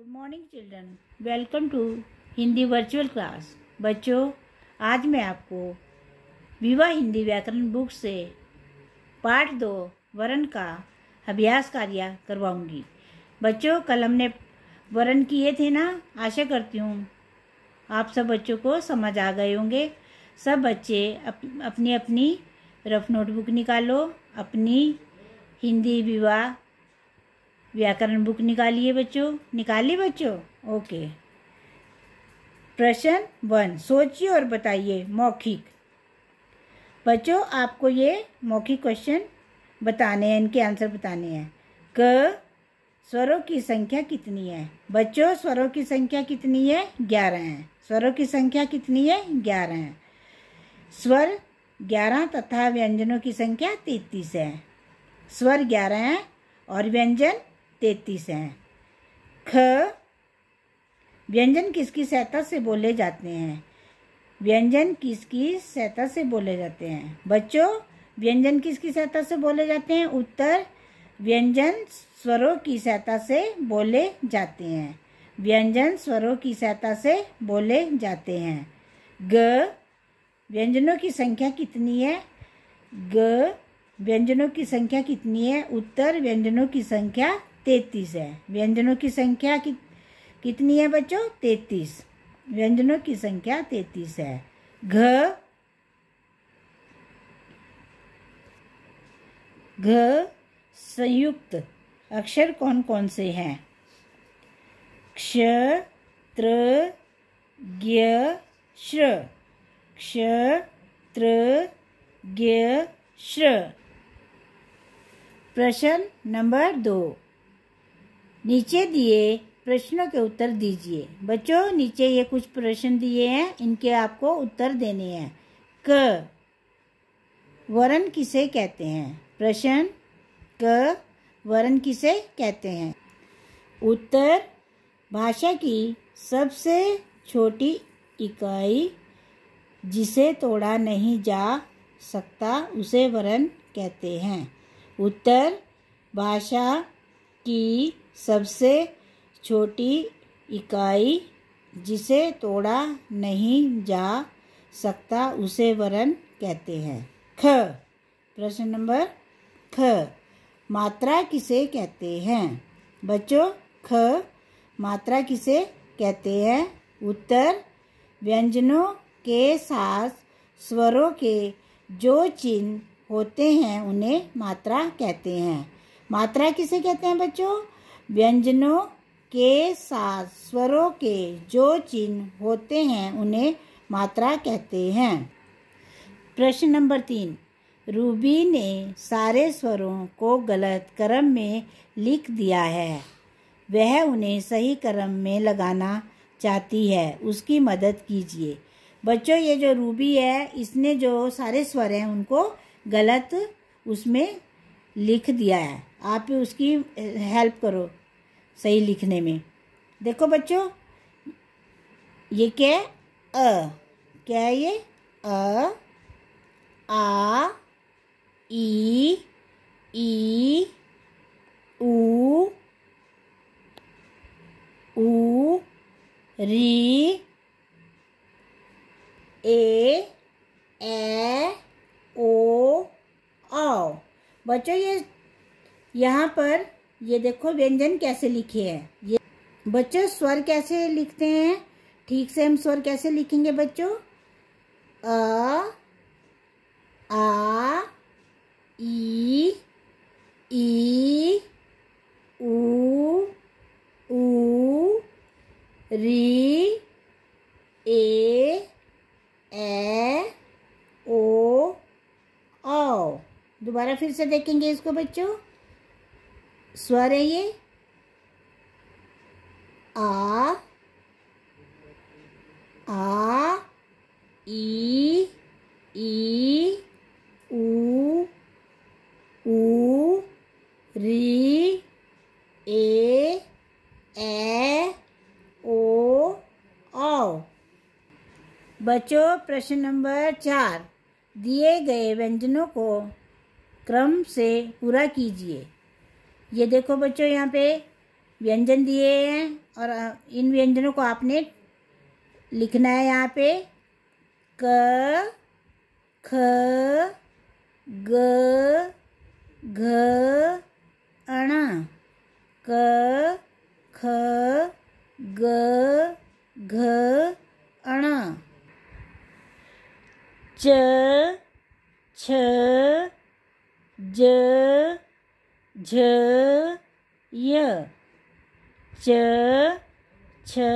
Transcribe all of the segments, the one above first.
good morning children welcome to Hindi virtual class बच्चों आज मैं आपको विवाह हिंदी व्याकरण बुक से पाठ दो वरण का अभ्यास कार्य करवाऊंगी बच्चों कल हमने वरण किए थे ना आशा करती हूँ आप सब बच्चों को समझ आ गए होंगे सब बच्चे अप, अपनी अपनी रफ नोटबुक निकालो अपनी हिंदी विवाह व्याकरण बुक निकालिए बच्चों निकालिए बच्चों ओके प्रश्न वन सोचिए और बताइए मौखिक बच्चों आपको ये मौखिक क्वेश्चन बताने हैं इनके आंसर बताने हैं क स्वरों की संख्या कितनी है बच्चों स्वरों की संख्या कितनी है ग्यारह है स्वरों की संख्या कितनी है ग्यारह है स्वर ग्यारह तथा व्यंजनों की संख्या तैतीस है स्वर ग्यारह हैं और व्यंजन तैतीस हैं ख व्यंजन किसकी सहायता से बोले जाते हैं व्यंजन किसकी सहायता से बोले जाते हैं बच्चों व्यंजन किसकी सहायता से बोले जाते हैं उत्तर व्यंजन स्वरों की सहायता से बोले जाते हैं व्यंजन स्वरों की सहायता से बोले जाते हैं ग व्यंजनों की संख्या कितनी है ग व्यंजनों की संख्या कितनी है उत्तर व्यंजनों की संख्या तैतीस है व्यंजनों की संख्या कि, कितनी है बच्चों तैतीस व्यंजनों की संख्या तैतीस है घ घ संयुक्त अक्षर कौन कौन से हैं क्ष त्र ज्ञ श्र क्ष त्र ज्ञ श्र प्रश्न नंबर दो नीचे दिए प्रश्नों के उत्तर दीजिए बच्चों नीचे ये कुछ प्रश्न दिए हैं इनके आपको उत्तर देने हैं क वरण किसे कहते हैं प्रश्न क वरण किसे कहते हैं उत्तर भाषा की सबसे छोटी इकाई जिसे तोड़ा नहीं जा सकता उसे वरण कहते हैं उत्तर भाषा की सबसे छोटी इकाई जिसे तोड़ा नहीं जा सकता उसे वरण कहते हैं ख प्रश्न नंबर ख मात्रा किसे कहते हैं बच्चों ख मात्रा किसे कहते हैं उत्तर व्यंजनों के साथ स्वरों के जो चिन्ह होते हैं उन्हें मात्रा कहते हैं मात्रा किसे कहते हैं बच्चों व्यंजनों के साथ स्वरों के जो चिन्ह होते हैं उन्हें मात्रा कहते हैं प्रश्न नंबर तीन रूबी ने सारे स्वरों को गलत क्रम में लिख दिया है वह उन्हें सही क्रम में लगाना चाहती है उसकी मदद कीजिए बच्चों ये जो रूबी है इसने जो सारे स्वर हैं उनको गलत उसमें लिख दिया है आप उसकी हेल्प करो सही लिखने में देखो बच्चों ये क्या है अ क्या है ये अ आ ई ई ऊ ऊ री ए ए ओ औ बच्चों ये यहाँ पर ये देखो व्यंजन कैसे लिखे हैं ये बच्चों स्वर कैसे लिखते हैं ठीक से हम स्वर कैसे लिखेंगे बच्चों अ आ ई ई ऊ री ए ए ओ दोबारा फिर से देखेंगे इसको बच्चों स्वर है ये आ आ ई ई ऊ उ री ए ए ओ औ बच्चों प्रश्न नंबर चार दिए गए व्यंजनों को क्रम से पूरा कीजिए ये देखो बच्चों यहाँ पे व्यंजन दिए हैं और इन व्यंजनों को आपने लिखना है यहाँ पे क ख ग घ अण क ख ग घ अण च छ ज झ य च छ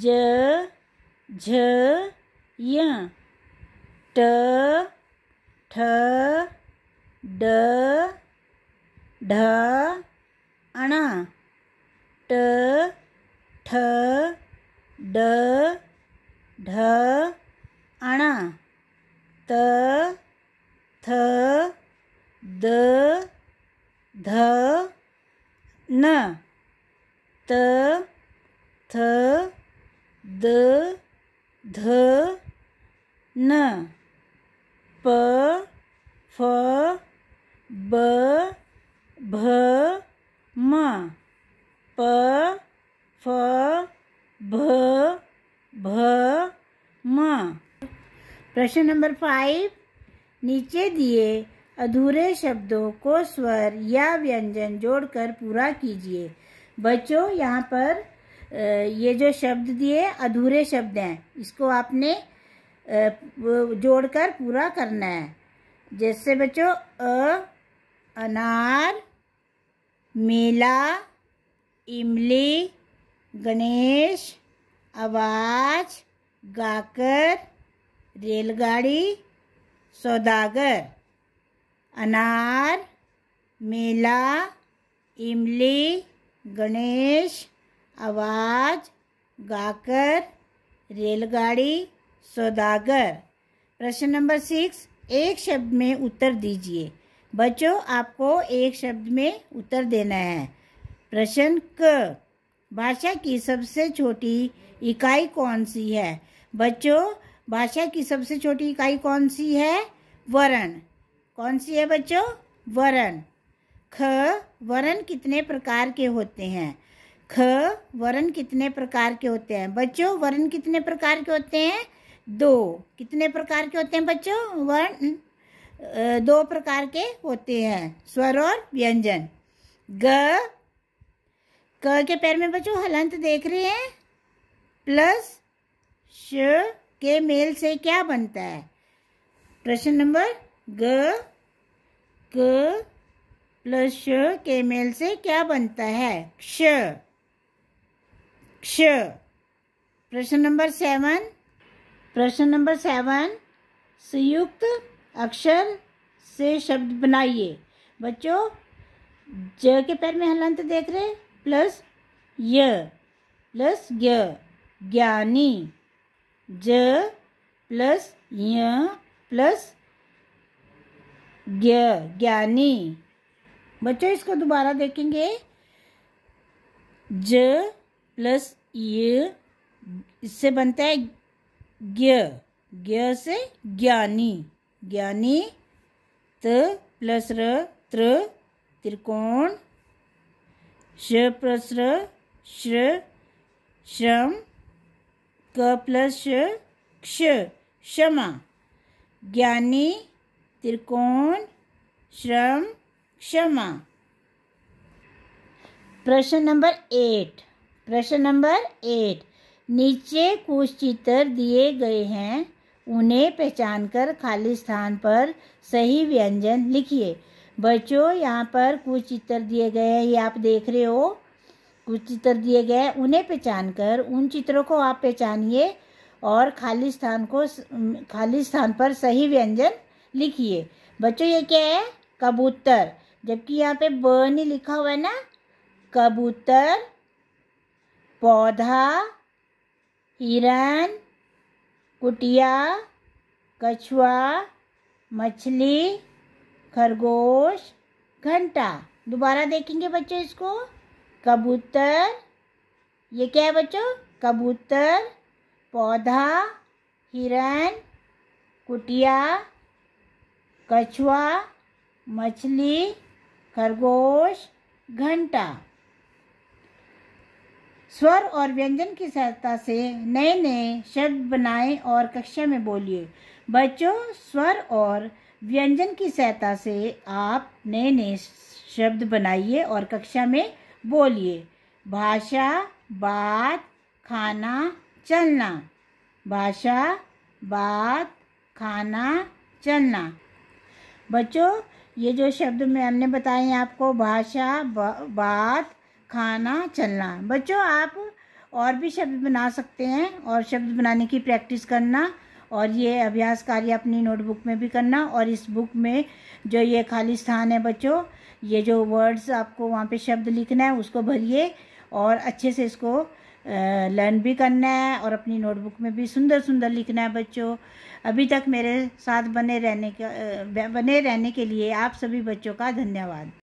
ज झ य ट ठ ड ढ अण ट ठ ड ढ अण त थ द ध न त थ द ध न प फ ब भ म प फ भ भ म प्रश्न नंबर फाइव नीचे दिए अधूरे शब्दों को स्वर या व्यंजन जोड़कर पूरा कीजिए बच्चों यहाँ पर ये जो शब्द दिए अधूरे शब्द हैं इसको आपने जोड़कर पूरा करना है जैसे बच्चों अ अनार मेला इमली गणेश आवाज गाकर रेलगाड़ी सौदागर अनार मेला इमली गणेश आवाज़ गाकर रेलगाड़ी सौदागर प्रश्न नंबर सिक्स एक शब्द में उत्तर दीजिए बच्चों आपको एक शब्द में उत्तर देना है प्रश्न क भाषा की सबसे छोटी इकाई कौन सी है बच्चों भाषा की सबसे छोटी इकाई कौन सी है वर्ण कौन सी है बच्चों वरण ख वरण कितने प्रकार के होते हैं ख वरण कितने प्रकार के होते हैं बच्चों वरण कितने प्रकार के होते हैं दो कितने प्रकार के होते हैं बच्चों वर्ण दो प्रकार के होते हैं स्वर और व्यंजन ग क के पैर में बच्चों हलंत देख रहे हैं प्लस श के मेल से क्या बनता है प्रश्न नंबर ग क प्लस श के मेल से क्या बनता है क्ष क्ष प्रश्न नंबर सेवन प्रश्न नंबर सेवन संयुक्त अक्षर से शब्द बनाइए बच्चों ज के पैर में हलंत देख रहे प्लस य प्लस य ज्ञानी ज प्लस य प्लस ज्ञ ज्ञानी बच्चों इसको दोबारा देखेंगे ज प्लस य इससे बनता है ज्ञ ज्ञ से ज्ञानी ज्ञानी त प्लस र त्र त्रिकोण श प्लस र श्र श्रम क प्लस श क्ष क्षमा ज्ञानी त्रिकोण श्रम क्षमा प्रश्न नंबर एट प्रश्न नंबर एट नीचे कुछ चित्र दिए गए हैं उन्हें पहचानकर खाली स्थान पर सही व्यंजन लिखिए बच्चों यहाँ पर कुछ चित्र दिए गए हैं ये आप देख रहे हो कुछ चित्र दिए गए हैं उन्हें पहचान कर उन चित्रों को आप पहचानिए और खाली स्थान को खाली स्थान पर सही व्यंजन लिखिए बच्चों ये क्या है कबूतर जबकि यहाँ पे ब नहीं लिखा हुआ है ना कबूतर पौधा हिरन कुटिया कछुआ मछली खरगोश घंटा दोबारा देखेंगे बच्चों इसको कबूतर ये क्या है बच्चों कबूतर पौधा हिरन कुटिया कछुआ मछली खरगोश घंटा स्वर और व्यंजन की सहायता से नए नए शब्द बनाएं और कक्षा में बोलिए बच्चों स्वर और व्यंजन की सहायता से आप नए नए शब्द बनाइए और कक्षा में बोलिए भाषा बात खाना चलना भाषा बात खाना चलना बच्चों ये जो शब्द मैंने बताए हैं आपको भाषा बात खाना चलना बच्चों आप और भी शब्द बना सकते हैं और शब्द बनाने की प्रैक्टिस करना और ये अभ्यास कार्य अपनी नोटबुक में भी करना और इस बुक में जो ये खाली स्थान है बच्चों ये जो वर्ड्स आपको वहाँ पे शब्द लिखना है उसको भरिए और अच्छे से इसको लर्न भी करना है और अपनी नोटबुक में भी सुंदर सुंदर लिखना है बच्चों अभी तक मेरे साथ बने रहने का बने रहने के लिए आप सभी बच्चों का धन्यवाद